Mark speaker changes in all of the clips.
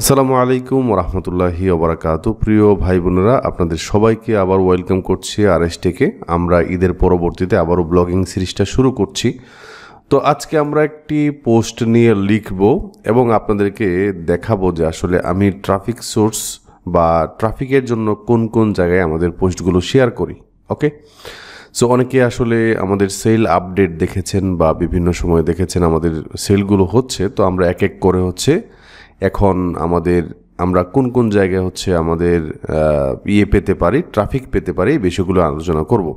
Speaker 1: আসসালামু আলাইকুম রহমতুল্লাহি ওবরাকাত প্রিয় ভাই বোনেরা আপনাদের সবাইকে আবার ওয়েলকাম করছি আর টেকে আমরা ঈদের পরবর্তীতে আবারও ব্লগিং সিরিজটা শুরু করছি তো আজকে আমরা একটি পোস্ট নিয়ে লিখব এবং আপনাদেরকে দেখাবো যে আসলে আমি ট্রাফিক সোর্স বা ট্রাফিকের জন্য কোন কোন জায়গায় আমাদের পোস্টগুলো শেয়ার করি ওকে সো অনেকে আসলে আমাদের সেল আপডেট দেখেছেন বা বিভিন্ন সময় দেখেছেন আমাদের সেলগুলো হচ্ছে তো আমরা এক এক করে হচ্ছে এখন আমাদের আমরা কোন কোন জায়গায় হচ্ছে আমাদের ইয়ে পেতে পারি ট্রাফিক পেতে পারি এই বিষয়গুলো আলোচনা করব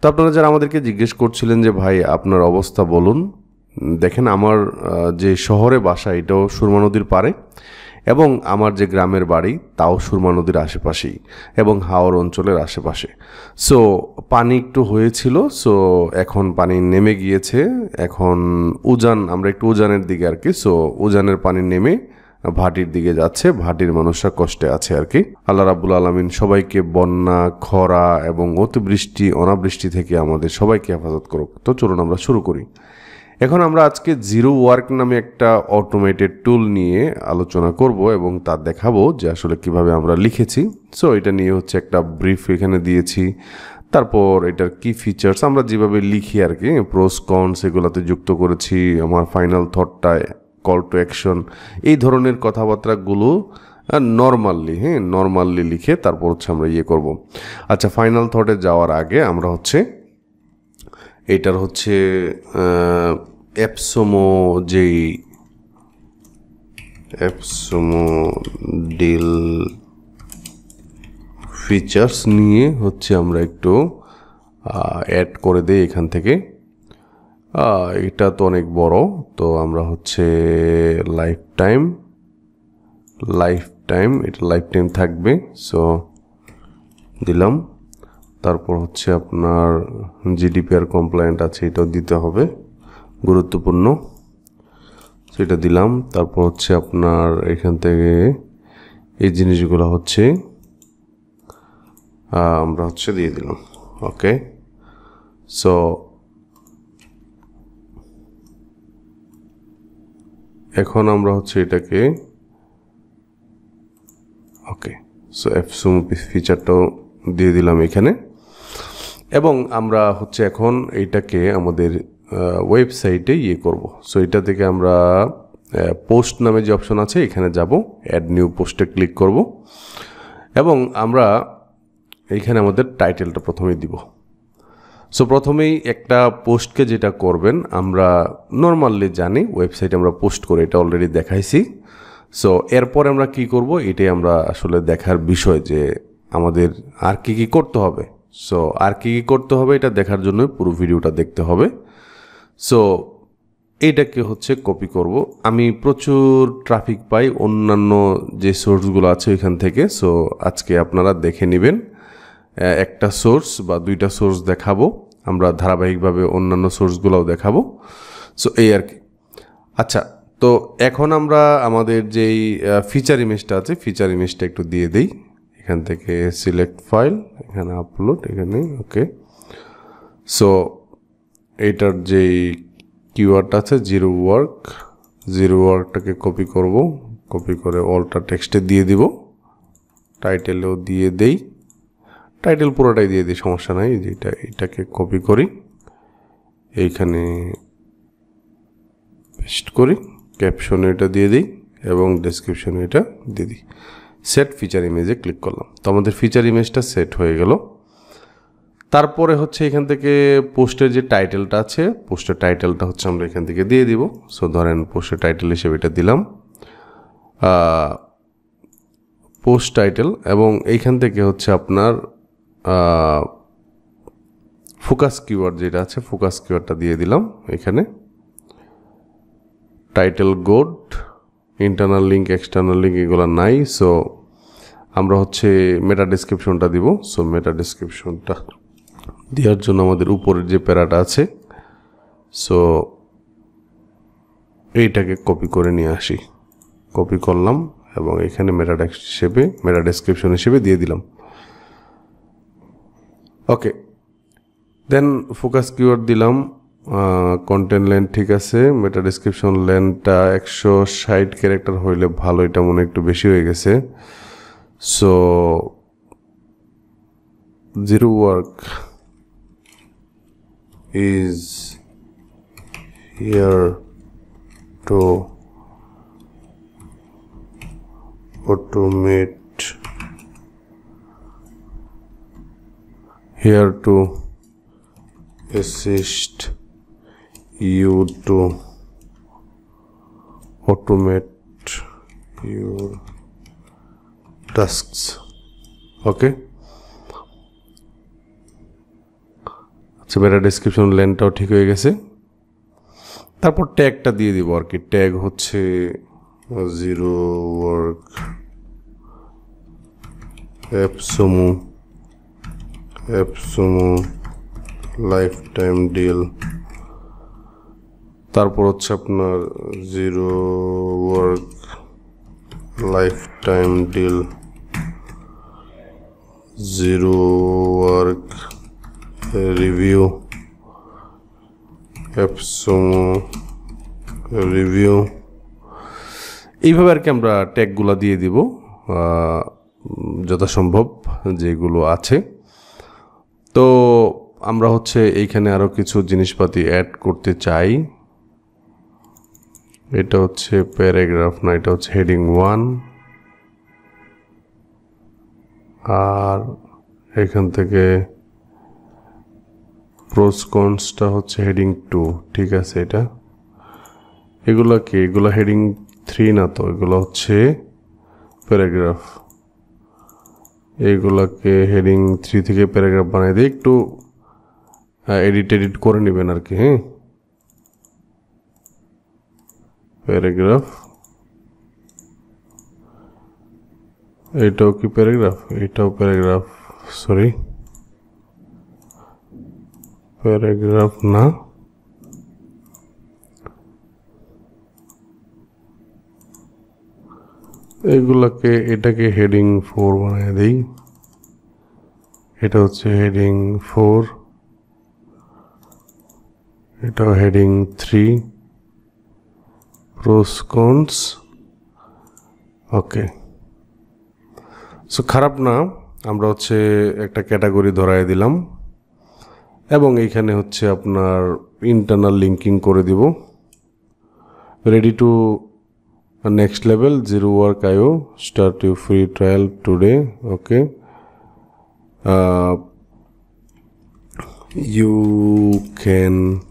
Speaker 1: তো আপনারা যারা আমাদেরকে জিজ্ঞেস করছিলেন যে ভাই আপনার অবস্থা বলুন দেখেন আমার যে শহরে বাসা এটাও সুরমা নদীর পারে এবং আমার যে গ্রামের বাড়ি তাও সুরমা নদীর আশেপাশেই এবং হাওর অঞ্চলের আশেপাশে সো পানি একটু হয়েছিল সো এখন পানি নেমে গিয়েছে এখন উজান আমরা একটু উজানের দিকে আর কি সো উজানের পানি নেমে ভাটির দিকে যাচ্ছে ভাটির মানুষরা কষ্টে আছে আর কি আল্লাহ রাবুল আলমিন সবাইকে বন্যা খরা এবং অতিবৃষ্টি অনাবৃষ্টি থেকে আমাদের সবাইকে হেফাজত করুক তো চলুন আমরা শুরু করি এখন আমরা আজকে জিরো ওয়ার্ক নামে একটা অটোমেটেড টুল নিয়ে আলোচনা করব এবং তা দেখাবো যে আসলে কিভাবে আমরা লিখেছি সো এটা নিয়ে হচ্ছে একটা ব্রিফ এখানে দিয়েছি তারপর এটার কি ফিচার্স আমরা যেভাবে লিখি আর কি প্রোস কনস এগুলোতে যুক্ত করেছি আমার ফাইনাল থটটায় কল টু অ্যাকশন এই ধরনের কথাবার্তাগুলো নর্মাললি হ্যাঁ নর্মাললি লিখে তারপর হচ্ছে আমরা ইয়ে করব আচ্ছা ফাইনাল থটে যাওয়ার আগে আমরা হচ্ছে এটার হচ্ছে অ্যাপসোমো যেই অ্যাপসোমো ডিল ফিচার্স নিয়ে হচ্ছে আমরা একটু অ্যাড করে দেই এখান থেকে এটা তো অনেক বড় তো আমরা হচ্ছে লাইফ টাইম লাইফ টাইম এটা লাইফ টাইম থাকবে সো দিলাম তারপর হচ্ছে আপনার জিডিপিআর কমপ্লায়েন্ট আছে এটাও দিতে হবে গুরুত্বপূর্ণ সেটা দিলাম তারপর হচ্ছে আপনার এখান থেকে এই জিনিসগুলো হচ্ছে আমরা হচ্ছে দিয়ে দিলাম ওকে সো এখন আমরা হচ্ছে এটাকে ওকে সো অ্যাপসুম ফিচারটাও দিয়ে দিলাম এখানে এবং আমরা হচ্ছে এখন এইটাকে আমাদের ওয়েবসাইটে ইয়ে করব সো এটা থেকে আমরা পোস্ট নামে যে অপশন আছে এখানে যাব অ্যাড নিউ পোস্টে ক্লিক করব এবং আমরা এইখানে আমাদের টাইটেলটা প্রথমেই দিব সো প্রথমেই একটা পোস্টকে যেটা করবেন আমরা নর্মালি জানি ওয়েবসাইটে আমরা পোস্ট করে এটা অলরেডি দেখাইছি সো এরপর আমরা কি করব এটাই আমরা আসলে দেখার বিষয় যে আমাদের আর কি কি করতে হবে সো আর কি কি করতে হবে এটা দেখার জন্য পুরো ভিডিওটা দেখতে হবে সো এইটাকে হচ্ছে কপি করব আমি প্রচুর ট্রাফিক পাই অন্যান্য যে সোর্সগুলো আছে ওইখান থেকে সো আজকে আপনারা দেখে নেবেন একটা সোর্স বা দুইটা সোর্স দেখাবো আমরা ধারাবাহিকভাবে অন্যান্য সোর্সগুলোও দেখাবো সো এই আর কি আচ্ছা তো এখন আমরা আমাদের যেই ফিচার ইমেজটা আছে ফিচার ইমেজটা একটু দিয়ে দিই এখান থেকে সিলেক্ট ফাইল এখানে আপলোড এখানে ওকে সো এটার যেই কিওয়ার্ডটা আছে জিরো ওয়ার্ক জিরো ওয়ার্কটাকে কপি করব কপি করে অলটা টেক্সটে দিয়ে দিব টাইটেলেও দিয়ে দেই টাইটেল পুরোটাই দিয়ে দিই সমস্যা নাই যেটা এটাকে কপি করি এইখানে পেস্ট করি ক্যাপশনে এটা দিয়ে দিই এবং ডেসক্রিপশনে এটা দিয়ে দিই সেট ফিচার ইমেজে ক্লিক করলাম তো আমাদের ফিচার ইমেজটা সেট হয়ে গেল তারপরে হচ্ছে এখান থেকে পোস্টের যে টাইটেলটা আছে পোস্টের টাইটেলটা হচ্ছে আমরা এখান থেকে দিয়ে দিব সো ধরেন পোস্টের টাইটেল হিসেবে এটা দিলাম পোস্ট টাইটেল এবং এইখান থেকে হচ্ছে আপনার ফোকাস কিওয়ার্ড যেটা আছে ফোকাস কিওয়ার্ডটা দিয়ে দিলাম এখানে title good internal link external link এগুলো নাই সো আমরা হচ্ছে মেটা ডিসক্রিপশনটা দিব সো মেটা ডিসক্রিপশনটা দেওয়ার জন্য আমাদের উপরের যে প্যারাটা আছে সো এইটাকে কপি করে নিয়ে আসি কপি করলাম এবং এখানে মেটা হিসেবে মেটা ডেসক্রিপশন হিসেবে দিয়ে দিলাম ওকে দেন ফোকাস কিওয়ার্ড দিলাম কন্টেন্ট লেন ঠিক আছে মেটা ডিসক্রিপশন লেনটা একশো ষাট ক্যারেক্টার হইলে ভালো এটা মনে একটু বেশি হয়ে গেছে so zero work is here to automate here to assist you to automate your tasks okay আচ্ছা বেটা ডেসক্রিপশন লেনটাও ঠিক হয়ে গেছে তারপর ট্যাগটা দিয়ে দিব আর কি ট্যাগ হচ্ছে জিরো ওয়ার্ক অ্যাপসমূহ অ্যাপসুমো লাইফ টাইম ডিল তারপর হচ্ছে আপনার zero work lifetime deal zero work review AppSumo review এইভাবে আর কি আমরা ট্যাগুলো দিয়ে দিব যথাসম্ভব যেগুলো আছে তো আমরা হচ্ছে এইখানে আরও কিছু জিনিসপাতি অ্যাড করতে চাই এটা হচ্ছে প্যারাগ্রাফ না এটা হচ্ছে হেডিং ওয়ান আর এখান থেকে প্রোসকনসটা হচ্ছে হেডিং টু ঠিক আছে এটা এগুলো কি এগুলো হেডিং থ্রি না তো এগুলো হচ্ছে প্যারাগ্রাফ এগুলোকে হেডিং 3 থেকে প্যারাগ্রাফ বানাই দিই একটু এডিট এডিট করে নিবেন আর কি হ্যাঁ প্যারাগ্রাফ এইটাও কি প্যারাগ্রাফ এইটাও প্যারাগ্রাফ সরি প্যারাগ্রাফ না এগুলোকে এটাকে হেডিং ফোর বানিয়ে দিই এটা হচ্ছে হেডিং ফোর এটাও heading three pros cons okay so খারাপ না আমরা হচ্ছে একটা ক্যাটাগরি ধরাই দিলাম এবং এইখানে হচ্ছে আপনার ইন্টারনাল লিঙ্কিং করে দিব ready to next level zero work io start your free trial today okay uh, you can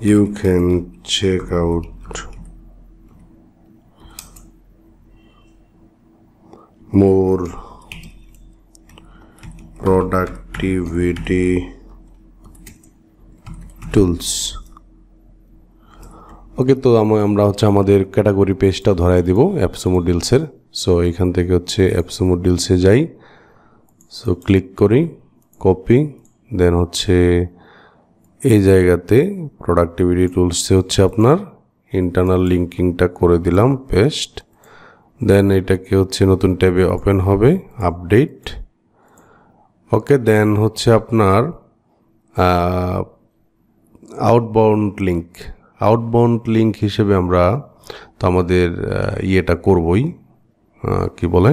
Speaker 1: you can check out more productivity tools okay তো আমরা হচ্ছে আমাদের ক্যাটাগরি পেজটা ধরাই দিব অ্যাপসোমো ডিলসের সো এখান থেকে হচ্ছে অ্যাপসোমো ডিলসে যাই সো ক্লিক করি কপি দেন হচ্ছে এই জায়গাতে প্রোডাক্টিভিটি টুলসে হচ্ছে আপনার ইন্টারনাল লিঙ্কিংটা করে দিলাম পেস্ট দেন এটাকে হচ্ছে নতুন ট্যাবে ওপেন হবে আপডেট ওকে দেন হচ্ছে আপনার আউটবাউন্ড লিঙ্ক আউটবাউন্ড লিঙ্ক হিসেবে আমরা তো আমাদের ইয়েটা করবই কি বলে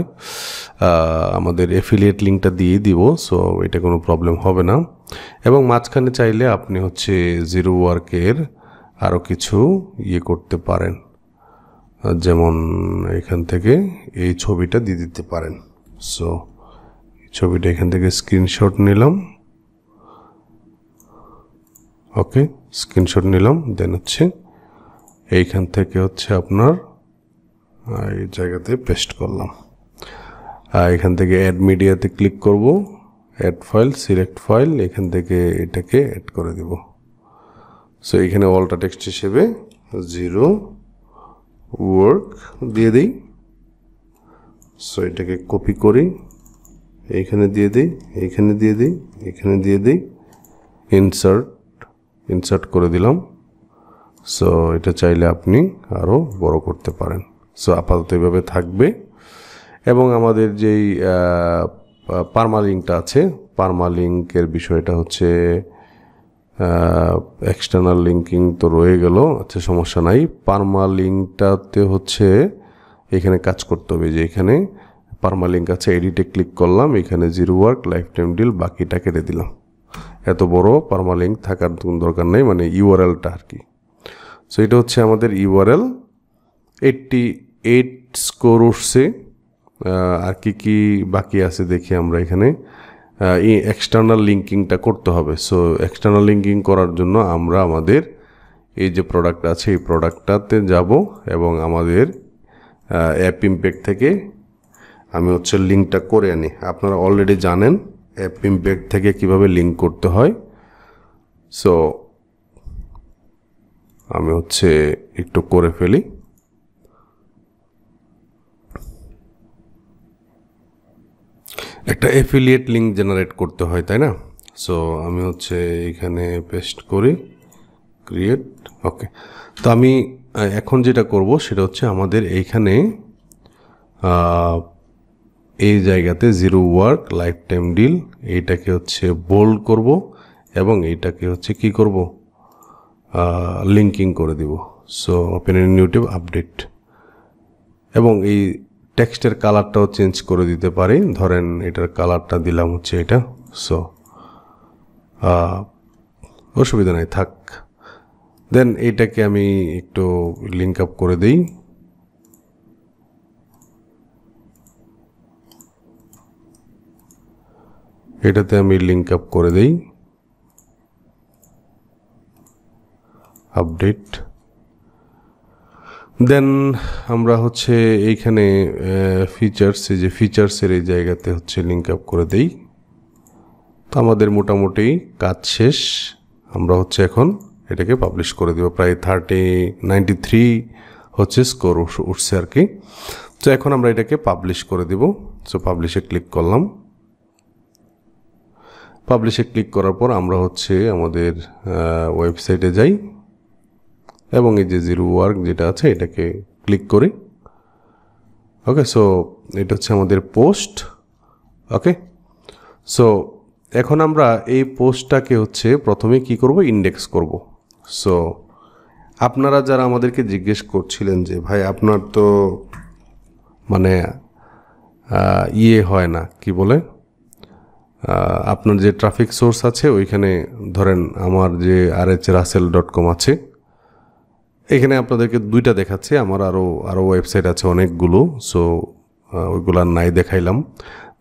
Speaker 1: আমাদের এফিলিয়েট লিঙ্কটা দিয়ে দিব সো এটা কোনো প্রবলেম হবে না এবং মাঝখানে চাইলে আপনি হচ্ছে জিরো ওয়ার্কের আরও কিছু ইয়ে করতে পারেন যেমন এখান থেকে এই ছবিটা দিয়ে দিতে পারেন সো ছবিটা এখান থেকে স্ক্রিনশট নিলাম ওকে স্ক্রিনশট নিলাম দেন হচ্ছে এইখান থেকে হচ্ছে আপনার এই জায়গাতে পেস্ট করলাম আর এখান থেকে অ্যাড মিডিয়াতে ক্লিক করব অ্যাড ফাইল সিলেক্ট ফাইল এখান থেকে এটাকে অ্যাড করে দেব সো এখানে অল্টা টেক্সট হিসেবে জিরো ওয়ার্ক দিয়ে দিই সো এটাকে কপি করি এইখানে দিয়ে দিই এইখানে দিয়ে দিই এখানে দিয়ে দিই ইনসার্ট ইনসার্ট করে দিলাম সো এটা চাইলে আপনি আরও বড় করতে পারেন সো আপাতত এভাবে থাকবে এবং আমাদের যেই পারমালিঙ্কটা আছে পারমালিংকের বিষয়টা হচ্ছে এক্সটার্নাল লিঙ্কিং তো রয়ে গেল আচ্ছা সমস্যা নাই পারমালিঙ্কটাতে হচ্ছে এখানে কাজ করতে হবে যে এখানে পারমালিঙ্ক আছে এডিটে ক্লিক করলাম এখানে zero work lifetime deal বাকিটা কেটে দিলাম এত বড় পারমালিঙ্ক থাকার কোনো দরকার নেই মানে ইউআরএলটা আর কি সো এটা হচ্ছে আমাদের ইউআরএল এইটটি এইট স্কোর উঠছে আর কি কি বাকি আছে দেখি আমরা এখানে এই এক্সটার্নাল লিঙ্কিংটা করতে হবে সো এক্সটার্নাল লিঙ্কিং করার জন্য আমরা আমাদের এই যে প্রোডাক্ট আছে এই প্রোডাক্টটাতে যাব এবং আমাদের অ্যাপ ইম্প্যাক্ট থেকে আমি হচ্ছে লিঙ্কটা করে আনি আপনারা অলরেডি জানেন পিমবেক থেকে কিভাবে লিঙ্ক করতে হয় সো আমি হচ্ছে একটু করে ফেলি একটা অ্যাফিলিয়েট লিঙ্ক জেনারেট করতে হয় তাই না সো আমি হচ্ছে এখানে পেস্ট করি ক্রিয়েট ওকে তো আমি এখন যেটা করব সেটা হচ্ছে আমাদের এইখানে এই জায়গাতে zero work lifetime deal এইটাকে হচ্ছে বোল্ড করব এবং এইটাকে হচ্ছে কি করব লিঙ্কিং করে দিব সো ওপেন নিউটিভ আপডেট এবং এই টেক্সটের কালারটাও চেঞ্জ করে দিতে পারি ধরেন এটার কালারটা দিলাম হচ্ছে এটা সো অসুবিধা নাই থাক দেন এইটাকে আমি একটু লিঙ্ক আপ করে দিই এটাতে আমি লিঙ্ক আপ করে দেই আপডেট দেন আমরা হচ্ছে এইখানে ফিচার্স এই যে ফিচার্সের এই জায়গাতে হচ্ছে লিঙ্ক আপ করে দেই তো আমাদের মোটামুটি কাজ শেষ আমরা হচ্ছে এখন এটাকে পাবলিশ করে দেব প্রায় থার্টি নাইনটি থ্রি হচ্ছে স্কোর উঠছে আর কি তো এখন আমরা এটাকে পাবলিশ করে দেব সো পাবলিশে ক্লিক করলাম পাবলিশে ক্লিক করার পর আমরা হচ্ছে আমাদের ওয়েবসাইটে যাই এবং এই যে জিরো ওয়ার্ক যেটা আছে এটাকে ক্লিক করি ওকে সো এটা হচ্ছে আমাদের পোস্ট ওকে সো এখন আমরা এই পোস্টটাকে হচ্ছে প্রথমে কি করব ইন্ডেক্স করব সো আপনারা যারা আমাদেরকে জিজ্ঞেস করছিলেন যে ভাই আপনার তো মানে ইয়ে হয় না কি বলে আপনার যে ট্রাফিক সোর্স আছে ওইখানে ধরেন আমার যে R H Rasel dot com আছে এখানে আপনাদেরকে দুইটা দেখাচ্ছে আমার আরও আরও ওয়েবসাইট আছে অনেকগুলো সো ওইগুলো নাই দেখাইলাম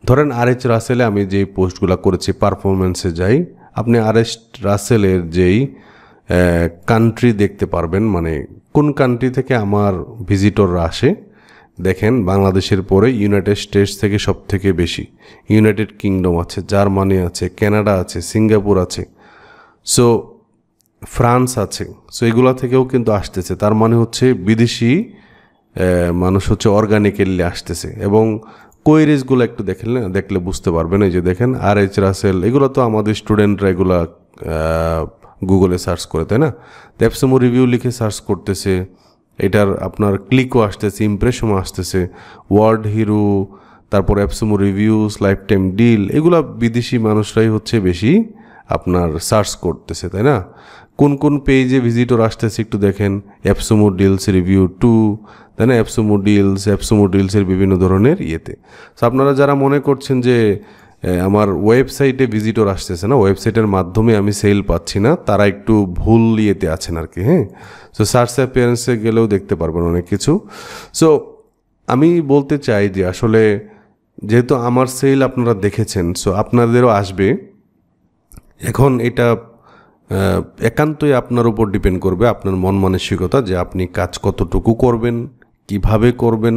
Speaker 1: ধরেন আর এইচ রাসেলে আমি যেই পোস্টগুলো করেছি পারফরমেন্সে যাই আপনি আর এইচ রাসেলের যেই কান্ট্রি দেখতে পারবেন মানে কোন কান্ট্রি থেকে আমার ভিজিটররা আসে দেখেন বাংলাদেশের পরে ইউনাইটেড স্টেটস থেকে সব থেকে বেশি ইউনাইটেড কিংডম আছে জার্মানি আছে ক্যানাডা আছে সিঙ্গাপুর আছে সো ফ্রান্স আছে সো এগুলা থেকেও কিন্তু আসতেছে তার মানে হচ্ছে বিদেশি মানুষ হচ্ছে অর্গানিক্যালি আসতেছে এবং কোয়েরিজগুলো একটু দেখলে দেখলে বুঝতে পারবেন এই যে দেখেন আর এইচ রাসেল এগুলো তো আমাদের স্টুডেন্টরা এগুলো গুগলে সার্চ করে তাই না দ্যাপসমো রিভিউ লিখে সার্চ করতেছে এটার আপনার ক্লিকও আসতেছে ইমপ্রেশনও আসতেছে ওয়ার্ড হিরো তারপর AppSumo reviews lifetime deal এগুলো বিদেশি মানুষরাই হচ্ছে বেশি আপনার সার্চ করতেছে তাই না কোন কোন পেজে ভিজিটর আসতেছে একটু দেখেন অ্যাপসুমো ডিলস রিভিউ টু তাই না অ্যাপসুমো ডিলস অ্যাপসুমো ডিলসের বিভিন্ন ধরনের ইয়েতে সো আপনারা যারা মনে করছেন যে আমার ওয়েবসাইটে ভিজিটর আসতেছে না ওয়েবসাইটের মাধ্যমে আমি সেল পাচ্ছি না তারা একটু ভুল ইয়েতে আছেন আর কি হ্যাঁ সো সার্চ অ্যাপিয়ারেন্সে গেলেও দেখতে পারবেন অনেক কিছু সো আমি বলতে চাই যে আসলে যেহেতু আমার সেল আপনারা দেখেছেন সো আপনাদেরও আসবে এখন এটা একান্তই আপনার উপর ডিপেন্ড করবে আপনার মন মানসিকতা যে আপনি কাজ কতটুকু করবেন কিভাবে করবেন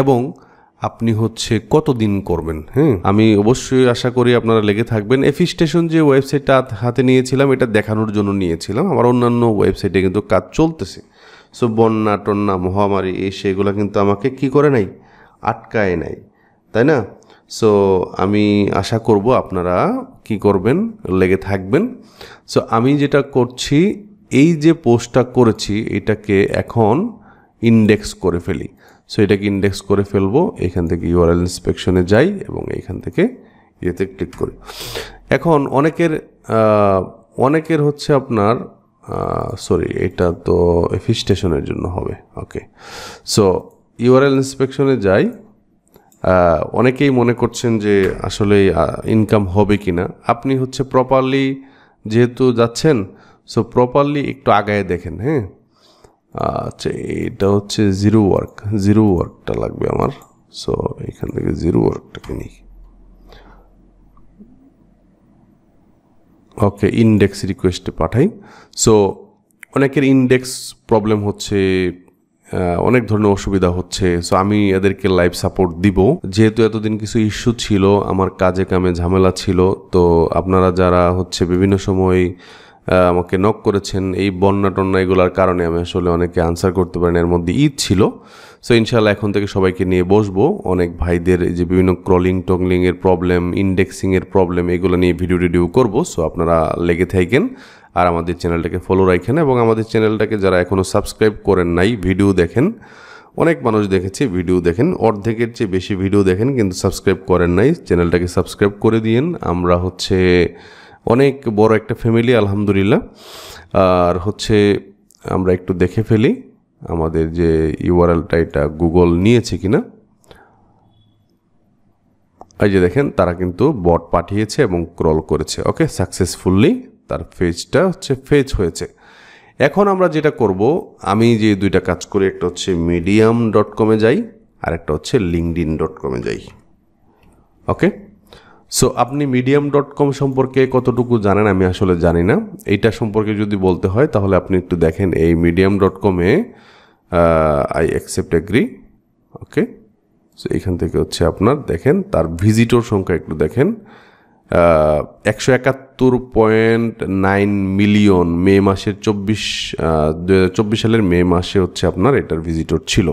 Speaker 1: এবং আপনি হচ্ছে কতদিন করবেন হ্যাঁ আমি অবশ্যই আশা করি আপনারা লেগে থাকবেন এফি স্টেশন যে ওয়েবসাইটটা হাতে নিয়েছিলাম এটা দেখানোর জন্য নিয়েছিলাম আমার অন্যান্য ওয়েবসাইটে কিন্তু কাজ চলতেছে সো বন্যা টন্যা মহামারী এই সেগুলো কিন্তু আমাকে কি করে নাই আটকায় নাই তাই না সো আমি আশা করব আপনারা কি করবেন লেগে থাকবেন সো আমি যেটা করছি এই যে পোস্টটা করেছি এটাকে এখন ইন্ডেক্স করে ফেলি সো এটাকে ইন্ডেক্স করে ফেলবো এখান থেকে ইউআরএল ইন্সপেকশনে যাই এবং এইখান থেকে ইয়েতে ক্লিক করি এখন অনেকের অনেকের হচ্ছে আপনার সরি এটা তো এফি স্টেশনের জন্য হবে ওকে সো ইউআরএল ইন্সপেকশনে যাই অনেকেই মনে করছেন যে আসলে ইনকাম হবে কি না আপনি হচ্ছে প্রপারলি যেহেতু যাচ্ছেন সো প্রপারলি একটু আগায় দেখেন হ্যাঁ আচ্ছা এটা হচ্ছে জিরো ওয়ার্ক জিরো ওয়ার্কটা লাগবে আমার সো এখান থেকে জিরো ওয়ার্কটা কিনি ওকে ইন্ডেক্স রিকোয়েস্টে পাঠাই সো অনেকের ইন্ডেক্স প্রবলেম হচ্ছে অনেক ধরনের অসুবিধা হচ্ছে সো আমি এদেরকে লাইভ সাপোর্ট দিব যেহেতু এতদিন কিছু ইস্যু ছিল আমার কাজে কামে ঝামেলা ছিল তো আপনারা যারা হচ্ছে বিভিন্ন সময় আমাকে নক করেছেন এই বন্যা টন্যা এগুলোর কারণে আমি আসলে অনেকে আনসার করতে পারেন এর মধ্যে ঈদ ছিল সো ইনশাল্লাহ এখন থেকে সবাইকে নিয়ে বসবো অনেক ভাইদের যে বিভিন্ন ক্রলিং টংলিংয়ের প্রবলেম ইন্ডেক্সিংয়ের প্রবলেম এগুলো নিয়ে ভিডিও টিডিও করবো সো আপনারা লেগে থাকেন আর আমাদের চ্যানেলটাকে ফলো রাখেন এবং আমাদের চ্যানেলটাকে যারা এখনও সাবস্ক্রাইব করেন নাই ভিডিও দেখেন অনেক মানুষ দেখেছে ভিডিও দেখেন অর্ধেকের চেয়ে বেশি ভিডিও দেখেন কিন্তু সাবস্ক্রাইব করেন নাই চ্যানেলটাকে সাবস্ক্রাইব করে দিন আমরা হচ্ছে অনেক বড় একটা ফ্যামিলি আলহামদুলিল্লাহ আর হচ্ছে আমরা একটু দেখে ফেলি আমাদের যে ইউআরএলটা এটা গুগল নিয়েছে কিনা এই যে দেখেন তারা কিন্তু বট পাঠিয়েছে এবং ক্রল করেছে ওকে সাকসেসফুললি তার ফেজটা হচ্ছে ফেজ হয়েছে এখন আমরা যেটা করব আমি যে দুইটা কাজ করি একটা হচ্ছে মিডিয়াম ডট কমে যাই আর একটা হচ্ছে লিঙ্কড ইন ডট কমে যাই ওকে সো আপনি মিডিয়াম ডট কম সম্পর্কে কতটুকু জানেন আমি আসলে জানি না এইটা সম্পর্কে যদি বলতে হয় তাহলে আপনি একটু দেখেন এই মিডিয়াম ডট কমে I accept agree okay so এখান থেকে হচ্ছে আপনার দেখেন তার ভিজিটর সংখ্যা একটু দেখেন একশো একাত্তর পয়েন্ট নাইন মিলিয়ন মে মাসের চব্বিশ চব্বিশ সালের মে মাসে হচ্ছে আপনার এটার ভিজিটর ছিল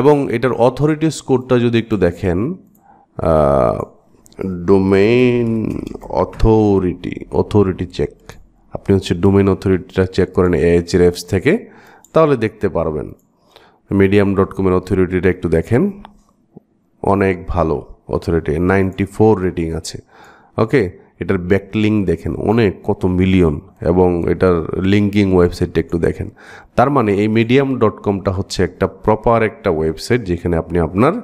Speaker 1: এবং এটার অথরিটি স্কোরটা যদি একটু দেখেন ডোমেইন অথরিটি অথরিটি চেক আপনি হচ্ছে ডোমেইন অথরিটিটা চেক করেন এআইচির থেকে তাহলে দেখতে পারবেন মিডিয়াম ডট কমের অথরিটিটা একটু দেখেন অনেক ভালো অথরিটি নাইনটি ফোর রেটিং আছে ওকে এটার ব্যাকলিং দেখেন অনেক কত মিলিয়ন এবং এটার লিঙ্কিং ওয়েবসাইটটা একটু দেখেন তার মানে এই মিডিয়াম ডট কমটা হচ্ছে একটা প্রপার একটা ওয়েবসাইট যেখানে আপনি আপনার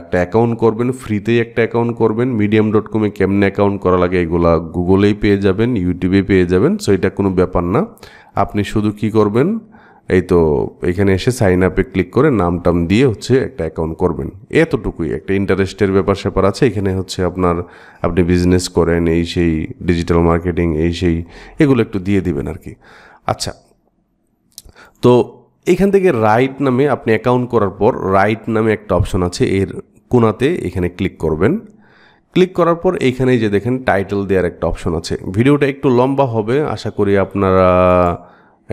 Speaker 1: একটা অ্যাকাউন্ট করবেন ফ্রিতেই একটা অ্যাকাউন্ট করবেন মিডিয়াম ডট কমে কেমনে অ্যাকাউন্ট করা লাগে এগুলা গুগলেই পেয়ে যাবেন ইউটিউবে পেয়ে যাবেন সো এটা কোনো ব্যাপার না আপনি শুধু কি করবেন এই তো এখানে এসে সাইন আপে ক্লিক করে নাম টাম দিয়ে হচ্ছে একটা অ্যাকাউন্ট করবেন এতটুকুই একটা ইন্টারেস্টের ব্যাপার স্যাপার আছে এখানে হচ্ছে আপনার আপনি বিজনেস করেন এই সেই ডিজিটাল মার্কেটিং এই সেই এগুলো একটু দিয়ে দিবেন আর কি আচ্ছা তো এখান থেকে রাইট নামে আপনি অ্যাকাউন্ট করার পর রাইট নামে একটা অপশন আছে এর কোনাতে এখানে ক্লিক করবেন ক্লিক করার পর এইখানে যে দেখেন টাইটেল দেওয়ার একটা অপশন আছে ভিডিওটা একটু লম্বা হবে আশা করি আপনারা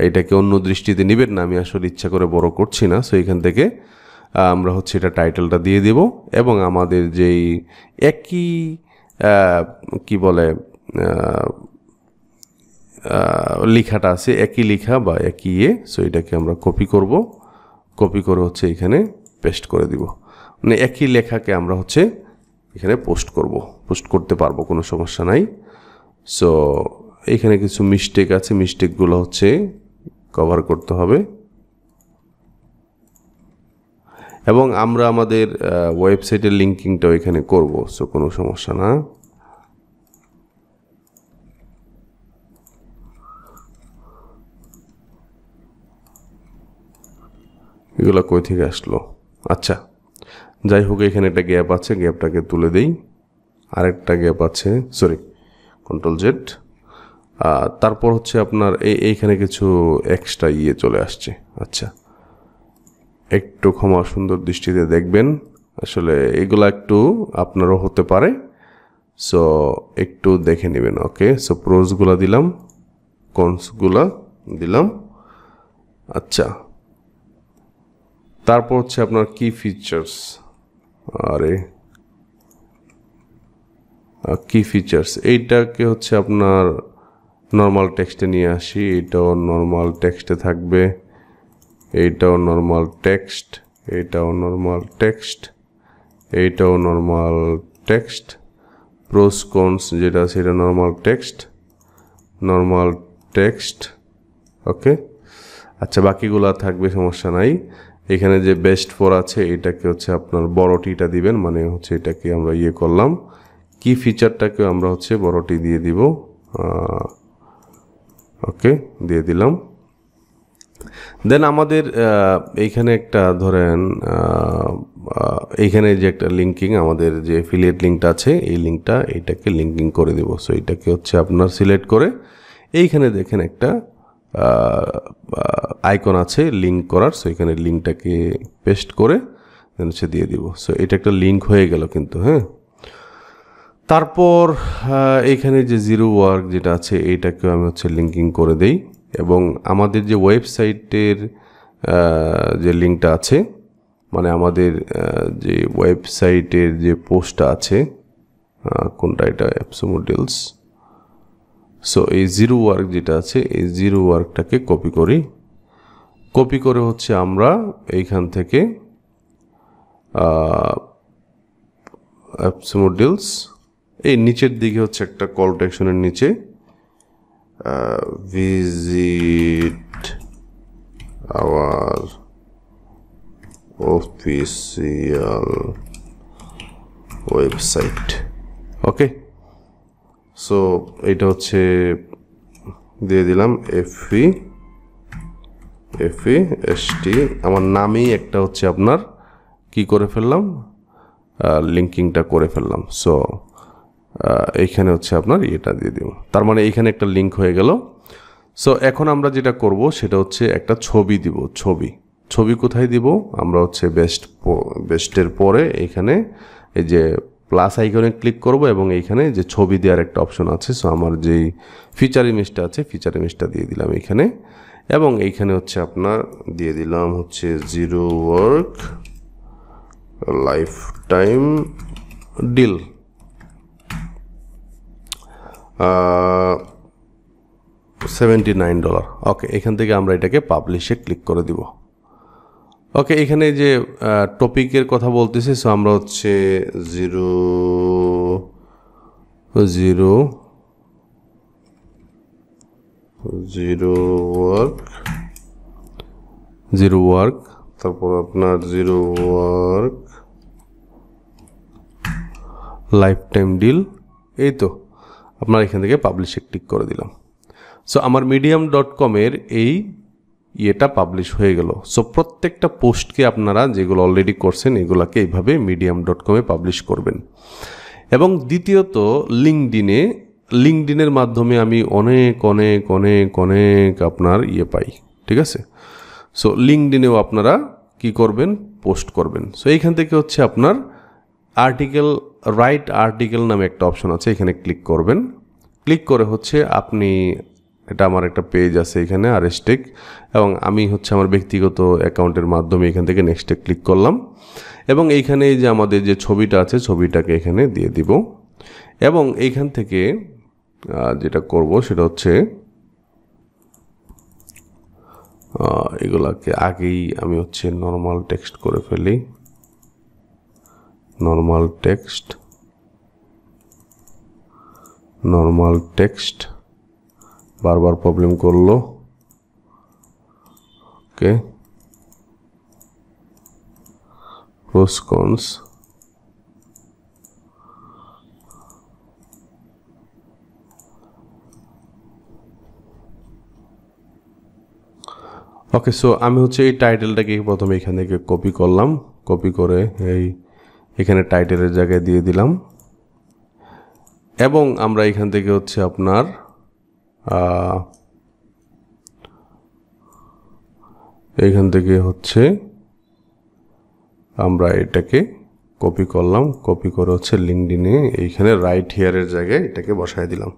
Speaker 1: এটাকে অন্য দৃষ্টিতে নেবেন না আমি আসলে ইচ্ছা করে বড় করছি না সো এখান থেকে আমরা হচ্ছে এটা টাইটেলটা দিয়ে দেব এবং আমাদের যেই একই কি বলে লেখাটা আছে একই লেখা বা একই ইয়ে সো এটাকে আমরা কপি করব কপি করে হচ্ছে এখানে পেস্ট করে দিব মানে একই লেখাকে আমরা হচ্ছে এখানে পোস্ট করব পোস্ট করতে পারবো কোনো সমস্যা নাই সো এখানে কিছু মিস্টেক আছে মিস্টেকগুলো হচ্ছে কভার করতে হবে এবং আমরা আমাদের ওয়েবসাইটের লিঙ্কিংটাও এখানে করব সো কোনো সমস্যা না এগুলো কই থেকে আসলো আচ্ছা যাই হোক এখানে একটা গ্যাপ আছে গ্যাপটাকে তুলে দেই আরেকটা গ্যাপ আছে সরি কন্ট্রোল জেড তারপর হচ্ছে আপনার এই এইখানে কিছু এক্সট্রা ইয়ে চলে আসছে আচ্ছা একটু ক্ষমা সুন্দর দৃষ্টিতে দেখবেন আসলে এগুলা একটু আপনারও হতে পারে সো একটু দেখে নেবেন ওকে সো প্রোজগুলা দিলাম কনসগুলা দিলাম আচ্ছা তারপর হচ্ছে আপনার কি ফিচার্স আরে কি ফিচার্স এইটাকে হচ্ছে আপনার নর্মাল টেক্সটে নিয়ে আসি এটাও নর্মাল টেক্সটে থাকবে এইটাও নর্মাল টেক্সট এইটাও নর্মাল টেক্সট এইটাও নর্মাল টেক্সট প্রোস কনস যেটা সেটা normal text normal text okay আচ্ছা বাকিগুলো থাকবে সমস্যা নাই এখানে যে বেস্ট ফোর আছে এটাকে হচ্ছে আপনার বড় টিটা দিবেন মানে হচ্ছে এটাকে আমরা ইয়ে করলাম কি ফিচারটাকে আমরা হচ্ছে বড় টি দিয়ে দিব ওকে দিয়ে দিলাম দেন আমাদের এইখানে একটা ধরেন এইখানে যে একটা লিঙ্কিং আমাদের যে ফিলিয়েট লিঙ্কটা আছে এই লিঙ্কটা এইটাকে লিঙ্কিং করে দেব সো এটাকে হচ্ছে আপনার সিলেক্ট করে এইখানে দেখেন একটা আইকন আছে লিঙ্ক করার সো এখানে লিঙ্কটাকে পেস্ট করে দেন সে দিয়ে দিব সো এটা একটা লিঙ্ক হয়ে গেল কিন্তু হ্যাঁ তারপর এখানে যে জিরো ওয়ার্ক যেটা আছে এইটাকেও আমি হচ্ছে লিঙ্কিং করে দেই এবং আমাদের যে ওয়েবসাইটের যে লিঙ্কটা আছে মানে আমাদের যে ওয়েবসাইটের যে পোস্টটা আছে কোনটা এটা অ্যাপসো মডেলস সো এই জিরো ওয়ার্ক যেটা আছে এই জিরো ওয়ার্কটাকে কপি করি কপি করে হচ্ছে আমরা এইখান থেকে অ্যাপস মডিউলস এই নিচের দিকে হচ্ছে একটা কল টেকশনের নিচে visit our official website okay so এটা হচ্ছে দিয়ে দিলাম এফি এফি এসটি আমার নামই একটা হচ্ছে আপনার কি করে ফেললাম লিঙ্কিংটা করে ফেললাম সো এইখানে হচ্ছে আপনার ইয়েটা দিয়ে দিব তার মানে এইখানে একটা লিঙ্ক হয়ে গেল সো এখন আমরা যেটা করব সেটা হচ্ছে একটা ছবি দিব ছবি ছবি কোথায় দিব আমরা হচ্ছে বেস্ট বেস্টের পরে এখানে এই যে প্লাস আইকনে ক্লিক করব এবং এইখানে যে ছবি দেওয়ার একটা অপশন আছে সো আমার যেই ফিচার ইমেজটা আছে ফিচার ইমেজটা দিয়ে দিলাম এখানে এবং এইখানে হচ্ছে আপনার দিয়ে দিলাম হচ্ছে zero work lifetime deal seventy nine dollar okay এখান থেকে আমরা এটাকে পাবলিশে ক্লিক করে দিব ওকে এখানে যে টপিকের কথা বলতেছি সো আমরা হচ্ছে zero zero zero work zero work তারপর আপনার zero work lifetime deal এই তো আপনার এখান থেকে পাবলিশে ক্লিক করে দিলাম সো আমার মিডিয়াম ডট কমের এই ইয়েটা পাবলিশ হয়ে গেল সো প্রত্যেকটা পোস্টকে আপনারা যেগুলো অলরেডি করছেন এগুলোকে এইভাবে মিডিয়াম ডট কমে পাবলিশ করবেন এবং দ্বিতীয়ত লিঙ্কডিনে লিঙ্কডিনের মাধ্যমে আমি অনেক অনেক অনেক অনেক আপনার ইয়ে পাই ঠিক আছে সো লিঙ্কডিনেও আপনারা কি করবেন পোস্ট করবেন সো এইখান থেকে হচ্ছে আপনার আর্টিকেল রাইট আর্টিকেল নামে একটা অপশন আছে এখানে ক্লিক করবেন ক্লিক করে হচ্ছে আপনি এটা আমার একটা পেজ আছে এখানে আর টেক এবং আমি হচ্ছে আমার ব্যক্তিগত অ্যাকাউন্টের মাধ্যমে এখান থেকে নেক্সটে ক্লিক করলাম এবং এইখানে যে আমাদের যে ছবিটা আছে ছবিটাকে এখানে দিয়ে দিব এবং এইখান থেকে যেটা করব সেটা হচ্ছে এগুলাকে আগেই আমি হচ্ছে নর্মাল টেক্সট করে ফেলি নর্মাল টেক্সট নর্মাল টেক্সট বারবার প্রবলেম করলো ওকে প্রোস ওকে সো আমি হচ্ছে এই টাইটেলটাকে প্রথমে এখান থেকে কপি করলাম কপি করে এই এখানে টাইটেলের জায়গায় দিয়ে দিলাম এবং আমরা এখান থেকে হচ্ছে আপনার এইখান থেকে হচ্ছে আমরা এটাকে কপি করলাম কপি করে হচ্ছে লিঙ্কডিনে এইখানে রাইট হিয়ারের জায়গায় এটাকে বসায় দিলাম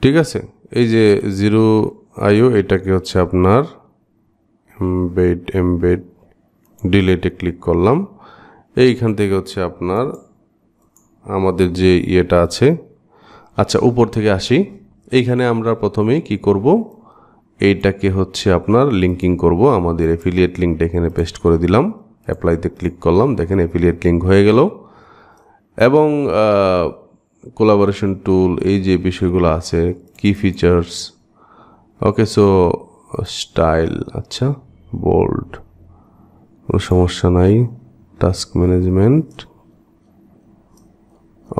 Speaker 1: ঠিক আছে এই যে জিরো আইও এটাকে হচ্ছে আপনার এমবেড এমবেড ডিলেটে ক্লিক করলাম এইখান থেকে হচ্ছে আপনার আমাদের যে ইয়েটা আছে আচ্ছা উপর থেকে আসি এইখানে আমরা প্রথমে কি করব এইটাকে হচ্ছে আপনার লিঙ্কিং করব আমাদের অ্যাফিলিয়েট লিঙ্কটা এখানে পেস্ট করে দিলাম অ্যাপ্লাইতে ক্লিক করলাম দেখেন অ্যাফিলিয়েট লিঙ্ক হয়ে গেল এবং কোলাবোরেশন টুল এই যে বিষয়গুলো আছে কি ফিচার্স ওকে সো স্টাইল আচ্ছা বোল্ড কোনো সমস্যা নাই task management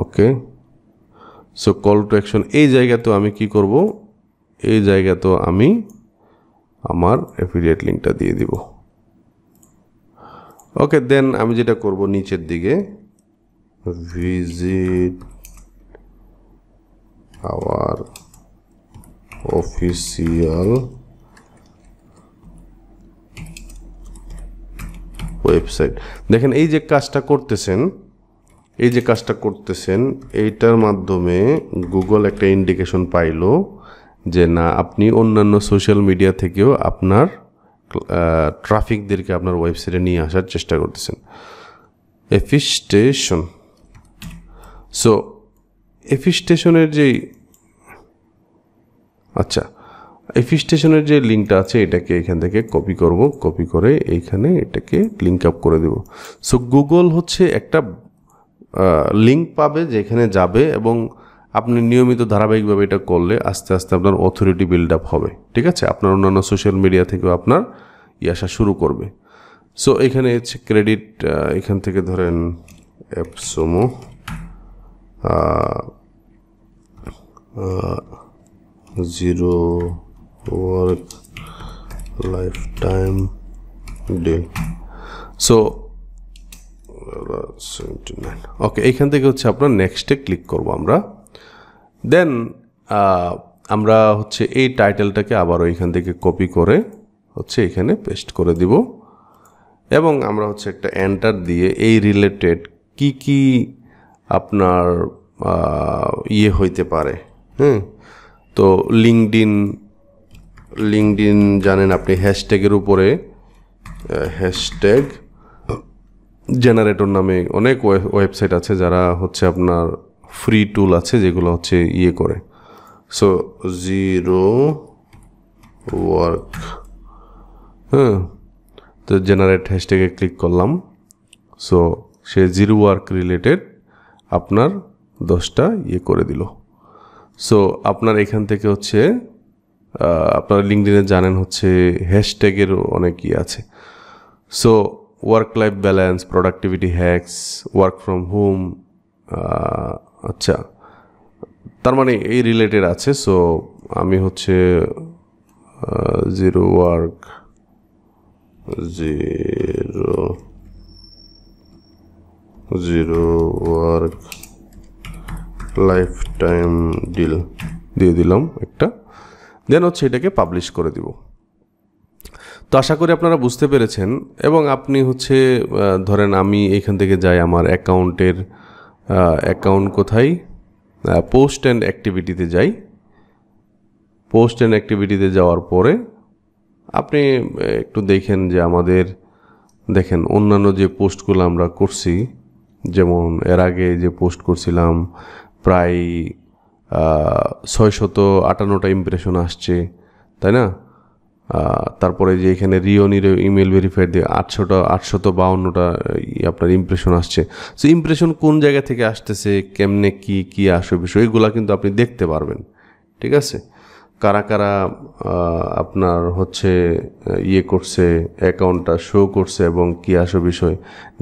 Speaker 1: okay so call to action এই জায়গাতেও আমি কি করব এই জায়গাতেও আমি আমার অ্যাফিলিয়েট লিঙ্কটা দিয়ে দিব ওকে দেন আমি যেটা করব নিচের দিকে ভিজিট আওয়ার অফিসিয়াল ওয়েবসাইট দেখেন এই যে কাজটা করতেছেন এই যে কাজটা করতেছেন এইটার মাধ্যমে গুগল একটা ইন্ডিকেশন পাইল যে না আপনি অন্যান্য সোশ্যাল মিডিয়া থেকেও আপনার ট্রাফিকদেরকে আপনার ওয়েবসাইটে নিয়ে আসার চেষ্টা করতেছেন এফিস্টেশন সো এফিস্টেশনের যে আচ্ছা এফিস্টেশনের যে লিঙ্কটা আছে এটাকে এখান থেকে কপি করব কপি করে এইখানে এটাকে লিঙ্ক আপ করে দেব সো গুগল হচ্ছে একটা লিঙ্ক পাবে যেখানে যাবে এবং আপনি নিয়মিত ধারাবাহিকভাবে এটা করলে আস্তে আস্তে আপনার অথরিটি বিল্ড আপ হবে ঠিক আছে আপনার অন্যান্য সোশ্যাল মিডিয়া থেকেও আপনার ই আসা শুরু করবে সো এখানে হচ্ছে ক্রেডিট এখান থেকে ধরেন AppSumo zero work lifetime day so seventy nine okay এইখান থেকে হচ্ছে আপনার নেক্সটে ক্লিক করব আমরা দেন আমরা হচ্ছে এই টাইটেলটাকে আবারও এখান থেকে কপি করে হচ্ছে এখানে পেস্ট করে দিব এবং আমরা হচ্ছে একটা এন্টার দিয়ে এই রিলেটেড কি কি আপনার ইয়ে হইতে পারে হুম তো লিঙ্কড ইন জানেন আপনি হ্যাশট্যাগের উপরে হ্যাশট্যাগ জেনারেটর নামে অনেক ওয়েবসাইট আছে যারা হচ্ছে আপনার ফ্রি টুল আছে যেগুলো হচ্ছে ইয়ে করে সো জিরো ওয়ার্ক হ্যাঁ তো জেনারেট হ্যাশট্যাগে ক্লিক করলাম সো সে জিরো ওয়ার্ক রিলেটেড আপনার দশটা ইয়ে করে দিল সো আপনার এখান থেকে হচ্ছে আপনার লিঙ্কডিনে জানেন হচ্ছে হ্যাশট্যাগেরও অনেক ইয়ে আছে so work life balance productivity hacks work from home আচ্ছা তার মানে এই রিলেটেড আছে সো আমি হচ্ছে zero work zero zero work lifetime deal দিয়ে দিলাম একটা দেন হচ্ছে এটাকে পাবলিশ করে দিব তো আশা করি আপনারা বুঝতে পেরেছেন এবং আপনি হচ্ছে ধরেন আমি এখান থেকে যাই আমার অ্যাকাউন্টের অ্যাকাউন্ট কোথায় পোস্ট অ্যান্ড অ্যাক্টিভিটিতে যাই পোস্ট অ্যান্ড অ্যাক্টিভিটিতে যাওয়ার পরে আপনি একটু দেখেন যে আমাদের দেখেন অন্যান্য যে পোস্টগুলো আমরা করছি যেমন এর আগে যে পোস্ট করছিলাম প্রায় ছয়শত আটান্নটা ইমপ্রেশন আসছে তাই না তারপরে যে এখানে রিওনির ইমেল ভেরিফাই দিয়ে আটশোটা আটশত বাউন্নটা আপনার ইমপ্রেশন আসছে সো ইমপ্রেশন কোন জায়গা থেকে আসতেছে কেমনে কি কি আসবে বিষয় এগুলো কিন্তু আপনি দেখতে পারবেন ঠিক আছে কারা কারা আপনার হচ্ছে ইয়ে করছে অ্যাকাউন্টটা শো করছে এবং কি আসো বিষয়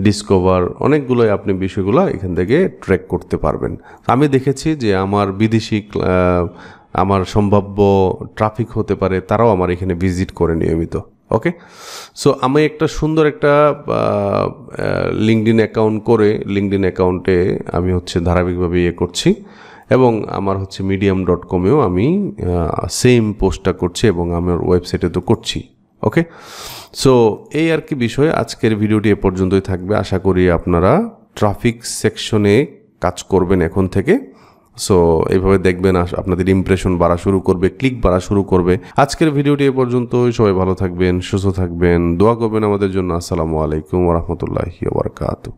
Speaker 1: ডিসকভার অনেকগুলোই আপনি বিষয়গুলো এখান থেকে ট্র্যাক করতে পারবেন আমি দেখেছি যে আমার বিদেশি আমার সম্ভাব্য ট্রাফিক হতে পারে তারাও আমার এখানে ভিজিট করে নিয়মিত ওকে সো আমি একটা সুন্দর একটা লিঙ্কডিন অ্যাকাউন্ট করে লিঙ্কডিন অ্যাকাউন্টে আমি হচ্ছে ধারাবাহিকভাবে ইয়ে করছি এবং আমার হচ্ছে মিডিয়াম ডট কমেও আমি সেম পোস্টটা করছি এবং আমার ওয়েবসাইটে তো করছি ওকে সো এই আর কি বিষয় আজকের ভিডিওটি এ পর্যন্তই থাকবে আশা করি আপনারা ট্রাফিক সেকশনে কাজ করবেন এখন থেকে সো এইভাবে দেখবেন আপনাদের ইমপ্রেশন বাড়া শুরু করবে ক্লিক বাড়া শুরু করবে আজকের ভিডিওটি এ পর্যন্তই সবাই ভালো থাকবেন সুস্থ থাকবেন দোয়া করবেন আমাদের জন্য আসসালামু আলাইকুম ওরহমতুল্লাহি ওবরকাতু